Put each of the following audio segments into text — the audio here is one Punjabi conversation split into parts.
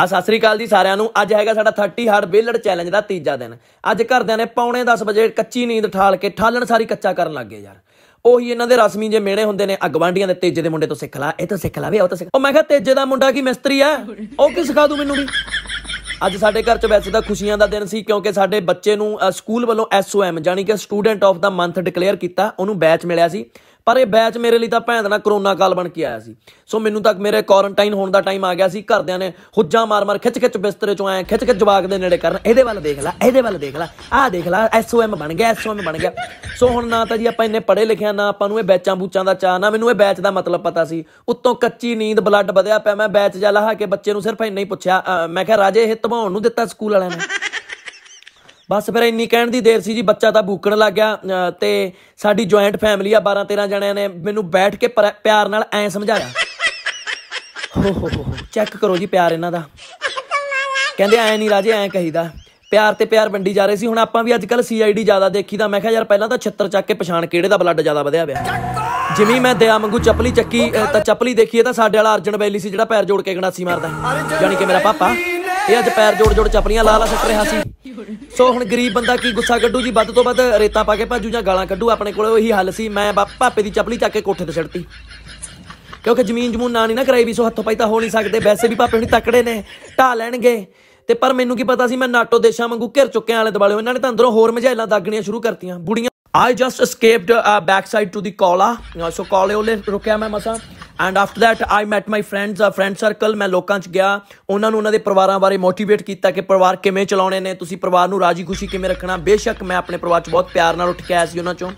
ਆ ਸਤਿ ਸ੍ਰੀ ਅਕਾਲ ਜੀ ਸਾਰਿਆਂ ਨੂੰ ਅੱਜ ਹੈਗਾ ਸਾਡਾ 30 ਹਾਰਡ ਬੇਲੜ ਚੈਲੰਜ ਦਾ ਤੀਜਾ ਦਿਨ ਅੱਜ ਘਰਦਿਆਂ ਨੇ ਪੌਣੇ 10 ਵਜੇ ਕੱਚੀ ਨੀਂਦ ਠਾਲ ਕੇ ਠਾਲਣ ਸਾਰੀ ਕੱਚਾ ਕਰਨ ਲੱਗੇ ਯਾਰ ਉਹੀ ਇਹਨਾਂ ਦੇ ਰਸਮੀ ਜੇ ਮੇੜੇ ਹੁੰਦੇ ਨੇ ਅਗਵਾਂਡੀਆਂ ਦੇ ਤੇਜੇ ਦੇ ਮੁੰਡੇ ਤੋਂ ਸਿੱਖ ਲੈ ਇਹ ਤਾਂ ਸਿੱਖ ਲੈ ਵੀ ਉਹ ਤਾਂ ਸਿੱਖ ਉਹ ਮੈਂ ਕਿਹਾ ਤੇਜੇ ਦਾ ਮੁੰਡਾ ਕੀ ਮਿਸਤਰੀ ਆ ਉਹ ਕੀ ਸਿਖਾ ਦੂ ਮੈਨੂੰ ਵੀ ਅੱਜ ਸਾਡੇ ਘਰ 'ਚ ਵੈਸੇ ਤਾਂ ਖੁਸ਼ੀਆਂ ਦਾ ਦਿਨ ਸੀ ਕਿਉਂਕਿ ਸਾਡੇ ਬੱਚੇ ਨੂੰ ਸਕੂਲ ਵੱਲੋਂ ਐਸਓਐਮ ਜਾਨੀ ਕਿ student of the month declare ਕੀਤਾ ਉਹਨੂੰ ਬੈਚ ਮਿਲਿਆ ਸੀ ਪਰ ਇਹ ਬੈਚ ਮੇਰੇ ਲਈ ਤਾਂ ਭੈਣ ਦਾ ਕਰੋਨਾ ਕਾਲ ਬਣ ਕੇ ਆਇਆ ਸੀ ਸੋ ਮੈਨੂੰ ਤੱਕ ਮੇਰੇ ਕੁਆਰੰਟਾਈਨ ਹੋਣ ਦਾ ਟਾਈਮ ਆ ਗਿਆ ਸੀ ਘਰਦਿਆਂ ਨੇ ਹੁੱਜਾਂ ਮਾਰ-ਮਾਰ ਖਿੱਚ-ਖਿੱਚ ਬਿਸਤਰੇ ਚੋਂ ਆਏ ਖਿੱਚ-ਖਿੱਚ ਜਵਾਕ ਦੇ ਨੇੜੇ ਕਰਨ ਇਹਦੇ ਵੱਲ ਦੇਖ ਲੈ ਇਹਦੇ ਵੱਲ ਦੇਖ ਲੈ ਆਹ ਦੇਖ ਲੈ ਐਸਓਐਮ ਬਣ ਗਿਆ ਐਸਓਐਮ ਬਣ ਗਿਆ ਸੋ ਹੁਣ ਨਾ ਤਾਂ ਜੀ ਆਪਾਂ ਇੰਨੇ ਪੜੇ ਲਿਖਿਆ ਨਾ ਆਪਾਂ ਨੂੰ ਇਹ ਬੈਚਾਂ ਬੂਚਾਂ ਦਾ ਚਾਹ ਨਾ ਮੈਨੂੰ ਇਹ ਬੈਚ ਦਾ ਮਤਲਬ ਪਤਾ ਸੀ ਉੱਤੋਂ ਕੱਚੀ ਨੀਂਦ ਬਲੱਡ ਵਧਿਆ ਪਿਆ ਮੈਂ ਬੈਚ ਜਾ ਲਹਾ ਕੇ ਬੱਚੇ ਨੂੰ ਸਿਰਫ ਇੰਨਾ ਹੀ ਪੁੱਛਿਆ ਮੈਂ ਕਿਹਾ ਰਾਜੇ ਇਹ ਤਬਾਉਣ ਨੂੰ ਦਿੱਤਾ ਸਕੂਲ ਵਾਲਿਆਂ ਨੇ ਬਸ ਫਿਰ ਇੰਨੀ ਕਹਿਣ ਦੀ ਦੇਰ ਸੀ ਜੀ ਬੱਚਾ ਤਾਂ ਭੂਕਣ ਲੱਗ ਗਿਆ ਤੇ ਸਾਡੀ ਜੁਆਇੰਟ ਫੈਮਿਲੀ ਆ 12 13 ਜਣਿਆਂ ਨੇ ਮੈਨੂੰ ਬੈਠ ਕੇ ਪਿਆਰ ਨਾਲ ਐ ਸਮਝਾਇਆ ਹੋ ਹੋ ਹੋ ਚੈੱਕ ਕਰੋ ਜੀ ਪਿਆਰ ਇਹਨਾਂ ਦਾ ਕਹਿੰਦੇ ਐ ਨਹੀਂ ਰਾਜੇ ਐ ਕਹੀਦਾ ਪਿਆਰ ਤੇ ਪਿਆਰ ਵੰਡੀ ਜਾ ਰਹੇ ਸੀ ਹੁਣ ਆਪਾਂ ਵੀ ਅੱਜ ਕੱਲ ਸੀਆਈਡੀ ਜ਼ਿਆਦਾ ਦੇਖੀਦਾ ਮੈਂ ਕਿਹਾ ਯਾਰ ਪਹਿਲਾਂ ਤਾਂ ਛੱਤਰ ਚੱਕ ਕੇ ਪਛਾਣ ਕਿਹੜੇ ਦਾ ਬਲੱਡ ਜ਼ਿਆਦਾ ਵਧਿਆ ਪਿਆ ਜਿਵੇਂ ਮੈਂ ਦਇਆ ਵਾਂਗੂ ਚਪਲੀ ਚੱਕੀ ਤਾਂ ਚਪਲੀ ਦੇਖੀਏ ਤਾਂ ਸਾਡੇ ਵਾਲਾ ਅਰਜਨ ਬੈਲੀ ਸੀ ਜਿਹੜਾ ਪੈਰ ਜੋੜ ਕੇ ਗਣਾਸੀ ਮਾਰਦਾ ਯਾਨੀ ਕਿ ਮੇਰਾ ਪਾਪਾ ਇਹ ਅੱਜ ਪੈਰ ਜੋੜ ਜੋੜ ਚਪਲੀਆਂ ਲਾ ਲਾ ਸੱਟ ਰਿਹਾ ਸੀ ਸੋ ਹੁਣ ਗਰੀਬ ਬੰਦਾ ਕੀ ਗੁੱਸਾ ਕੱਢੂ ਜੀ ਵੱਧ ਤੋਂ ਵੱਧ ਰੇਤਾ ਪਾ ਕੇ ਭਾਜੂ ਜਾਂ ਗਾਲਾਂ ਕੱਢੂ ਆਪਣੇ ਕੋਲੇ ਉਹੀ ਹੱਲ ਸੀ ਮੈਂ ਭਾਪੇ ਦੀ ਚਪਲੀ ਚੱਕ ਕੇ ਕੋਠੇ ਤੇ ਛੱਡਤੀ ਕਿਉਂਕਿ ਜ਼ਮੀਨ ਜਮੂਨ ਨਾ ਨਹੀਂ ਨਾ ਕਰਾਈ ਵੀ ਸੋ ਹੱਥੋਂ ਪਾਈ ਤਾਂ ਹੋ ਨਹੀਂ ਸਕਦੇ ਵੈਸੇ ਵੀ ਭਾਪੇ ਹੁਣੀ ਤਕੜੇ ਨੇ ਢਾ ਲੈਣਗੇ ਤੇ ਪਰ ਮੈਨੂੰ ਕੀ ਪਤਾ ਸੀ ਮੈਂ ਨਾਟੋ ਦੇਸ਼ਾਂ ਵਾਂਗੂ ਘਿਰ ਚੁੱਕਿਆ ਆਲੇ ਦਿਵਾਲੇ ਉਹਨਾਂ ਨੇ ਤਾਂ ਅੰਦਰੋਂ ਹੋਰ ਮਝੈਲਾਂ ਦਾਗਣੀਆਂ ਸ਼ੁਰੂ ਕਰਤੀਆਂ ਬੁੜੀਆਂ I just escaped back side to the ਕੋਲਾ ਸੋ ਕੋਲੇ ਉਹਲੇ ਰੁਕਿਆ ਮੈਂ ਮਸਾ and after that I met my friends a friend circle ਮੈਂ ਲੋਕਾਂ 'ਚ ਗਿਆ ਉਹਨਾਂ ਨੂੰ ਉਹਨਾਂ ਦੇ ਪਰਿਵਾਰਾਂ ਬਾਰੇ ਮੋਟੀਵੇਟ ਕੀਤਾ ਕਿ ਪਰਿਵਾਰ ਕਿਵੇਂ ਚਲਾਉਣੇ ਨੇ ਤੁਸੀਂ ਪਰਿਵਾਰ ਨੂੰ ਰਾਜੀ ਖੁਸ਼ੀ ਕਿਵੇਂ ਰੱਖਣਾ ਬੇਸ਼ੱਕ ਮੈਂ ਆਪਣੇ ਪਰਿਵਾਰ 'ਚ ਬਹੁਤ ਪਿਆਰ ਨਾਲ ਉੱਠ ਕੇ ਆਇਆ ਸੀ ਉਹਨਾਂ 'ਚੋਂ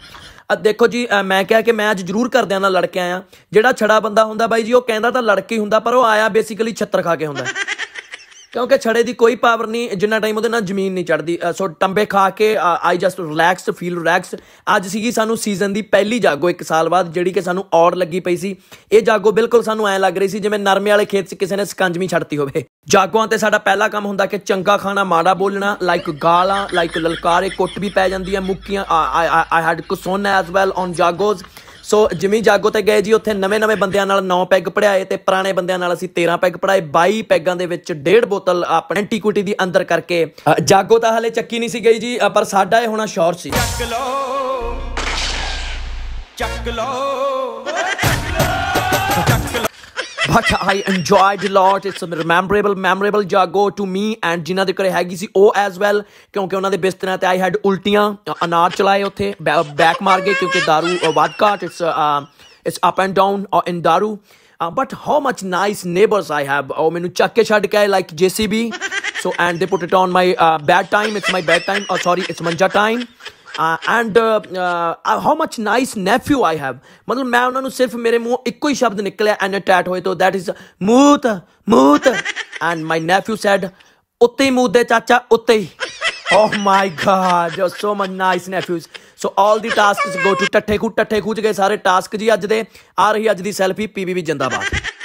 ਦੇਖੋ ਜੀ ਮੈਂ ਕਿਹਾ ਕਿ ਮੈਂ ਅੱਜ ਜ਼ਰੂਰ ਕਰਦਿਆਂ ਨਾਲ ਲੜ ਕੇ ਆਇਆ ਜਿਹੜਾ ਛੜਾ ਬੰਦਾ ਹੁੰਦਾ ਬਾਈ ਜੀ ਉਹ ਕਹਿੰਦਾ ਤਾਂ ਲੜਕੇ ਹੁੰਦਾ ਪਰ ਉਹ ਆਇਆ ਬੇਸਿਕਲੀ ਛੱਤਰ ਖਾ ਕੇ ਹੁੰਦਾ ਕਿਉਂਕਿ ਛੜੇ ਦੀ ਕੋਈ ਪਾਵਰ ਨਹੀਂ ਜਿੰਨਾ ਟਾਈਮ ਉਹਦੇ ਨਾਲ ਜ਼ਮੀਨ ਨਹੀਂ ਚੜਦੀ ਸੋ ਟੰਬੇ ਖਾ ਕੇ I just relaxed feel relax ਅੱਜ ਸੀਗੀ ਸਾਨੂੰ ਸੀਜ਼ਨ ਦੀ ਪਹਿਲੀ ਜਾਗੋ 1 ਸਾਲ ਬਾਅਦ ਜਿਹੜੀ ਕਿ ਸਾਨੂੰ ਔੜ ਲੱਗੀ ਪਈ ਸੀ ਇਹ ਜਾਗੋ ਬਿਲਕੁਲ ਸਾਨੂੰ ਐ ਲੱਗ ਰਹੀ ਸੀ ਜਿਵੇਂ ਨਰਮੇ ਵਾਲੇ ਖੇਤ 'ਚ ਕਿਸੇ ਨੇ ਸਕੰਜਮੀ ਛੱਡਤੀ ਹੋਵੇ ਜਾਗੋਆਂ ਤੇ ਸਾਡਾ ਪਹਿਲਾ ਕੰਮ ਹੁੰਦਾ ਕਿ ਚੰਗਾ ਖਾਣਾ ਮਾੜਾ ਬੋਲਣਾ ਲਾਈਕ ਗਾਲਾਂ ਲਾਈਕ ਲਲਕਾਰੇ ਕੁੱਟ ਵੀ ਪੈ ਜਾਂਦੀ ਹੈ ਮੁੱਕੀਆਂ I had cousin as well on Jaagos so Jimmy Jaago ਤੇ ਗਏ ਜੀ ਉੱਥੇ ਨਵੇਂ-ਨਵੇਂ ਬੰਦਿਆਂ ਨਾਲ 9 ਪੈਗ ਪੜਾਏ ਤੇ ਪੁਰਾਣੇ ਬੰਦਿਆਂ ਨਾਲ ਅਸੀਂ 13 ਪੈਗ ਪੜਾਏ 22 ਪੈਗਾਂ ਦੇ ਵਿੱਚ ਡੇਢ ਬੋਤਲ ਆਪਣੇ ਐਂਟੀਕੁਇਟੀ ਦੀ ਅੰਦਰ ਕਰਕੇ ਜਾਗੋ ਤਾਂ ਹਲੇ ਚੱਕੀ ਨਹੀਂ ਸੀ ਗਈ ਜੀ ਪਰ ਸਾਡਾ ਇਹ ਹੋਣਾ ਸ਼ੋਰ ਸੀ ਚੱਕ ਲੋ ਚੱਕ ਲੋ but I enjoyed lot it's a rememberable memorable Jaago to me and ਜਿਨ੍ਹਾਂ ਦੇ ਕਰੇ ਹੈਗੀ ਸੀ ਉਹ ਐਸ ਵੈਲ ਕਿਉਂਕਿ ਉਹਨਾਂ ਦੇ ਬਿਸਤਰਿਆਂ ਤੇ ਆਈ ਹੈਡ ਉਲਟੀਆਂ ਅਨਾਰ ਚਲਾਏ ਉੱਥੇ ਬੈਕ ਮਾਰ ਗਏ ਕਿਉਂਕਿ दारू ਵਾਦ ਘਾਟ it's it's up and down in दारू but how much nice neighbours I have ਉਹ ਮੈਨੂੰ ਚੱਕ ਕੇ ਛੱਡ ਕੇ like JCB so and they put it on my bad time it's my bad time time sorry it's ਮੰਜਾ time and how much nice nephew I have ਮਤਲਬ ਮੈਂ ਉਹਨਾਂ ਨੂੰ ਸਿਰਫ ਮੇਰੇ ਮੂੰਹ ਇੱਕੋ ਹੀ ਸ਼ਬਦ ਨਿਕਲਿਆ ਐਂਡ ਅਟੈਟ ਹੋਏ ਤੋਂ ਦੈਟ ਇਜ਼ ਮੂਤ ਮੂਤ ਐਂਡ ਮਾਈ ਨੈਫਿਊ ਸੈਡ ਉੱਤੇ ਹੀ ਮੂਤ ਦੇ ਚਾਚਾ ਉੱਤੇ ਹੀ oh my God you so much nice nephews so all the tasks go to ਟੱਠੇ ਖੂ ਟੱਠੇ ਖੂਜ ਗਏ ਸਾਰੇ ਟਾਸਕ ਜੀ ਅੱਜ ਦੇ ਆ ਰਹੀ ਅੱਜ ਦੀ ਸੈਲਫੀ ਪੀਵੀਵੀ ਜਿੰਦਾਬਾਦ